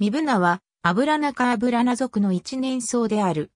ミブナは、アブラナ科アブラナ族の一年草である。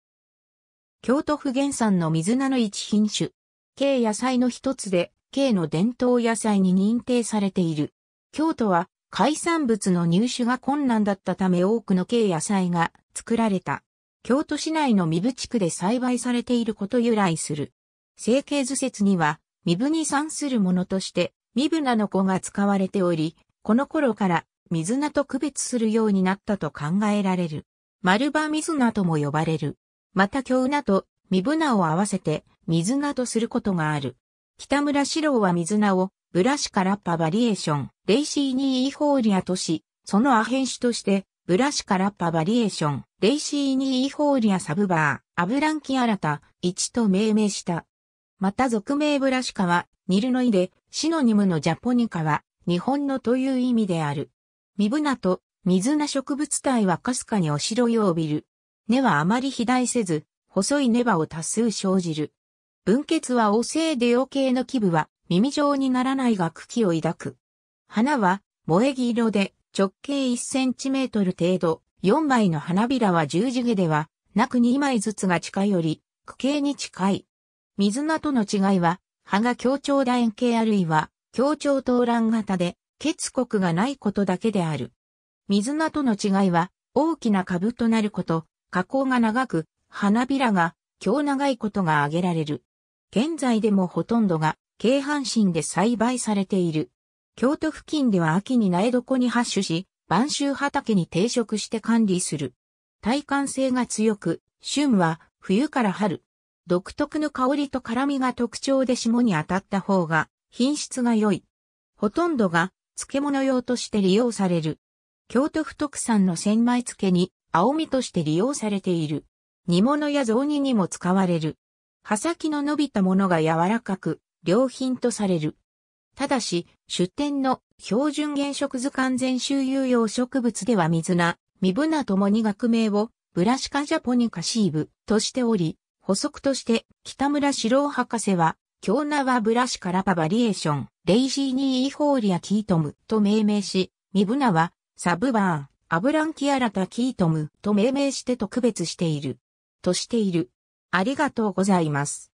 京都府原産の水菜の一品種。軽野菜の一つで、軽の伝統野菜に認定されている。京都は海産物の入手が困難だったため多くの軽野菜が作られた。京都市内の三部地区で栽培されていること由来する。成形図説には、三部に産するものとして、三部ナの子が使われており、この頃から水菜と区別するようになったと考えられる。丸葉水菜とも呼ばれる。また京菜と身ブナを合わせて水菜とすることがある。北村四郎は水菜をブラシカラッパバリエーション、レイシーニーイホーリアとし、そのアヘン種としてブラシカラッパバリエーション、レイシーニーイホーリアサブバー、アブランキアラタ、1と命名した。また俗名ブラシカはニルノイでシノニムのジャポニカは日本のという意味である。ミブナと水菜植物体はかすかにおしろいを帯びる。根はあまり肥大せず、細い根葉を多数生じる。分血は王政で余系の基部は耳状にならないが茎を抱く。花は萌木色で直径1センチメートル程度、4枚の花びらは十字毛では、なく2枚ずつが近より、区形に近い。水菜との違いは、葉が強調楕円形あるいは、強調頭卵型で、結国がないことだけである。水菜との違いは、大きな株となること、加工が長く、花びらが、強長いことが挙げられる。現在でもほとんどが、京阪神で栽培されている。京都付近では秋に苗床に発種し、晩秋畑に定植して管理する。耐寒性が強く、春は冬から春。独特の香りと辛みが特徴で霜に当たった方が品質が良い。ほとんどが漬物用として利用される。京都府特産の千枚漬けに、青みとして利用されている。煮物や雑煮にも使われる。刃先の伸びたものが柔らかく、良品とされる。ただし、出店の標準原色図完全周遊用植物では水菜、身分菜ともに学名をブラシカジャポニカシーブとしており、補足として北村四郎博士は、京縄はブラシカラパバリエーション、レイジーニー・イホーリア・キートムと命名し、ミブナは、サブバーン、アブランキアラタ・キートムと命名して特別している。としている。ありがとうございます。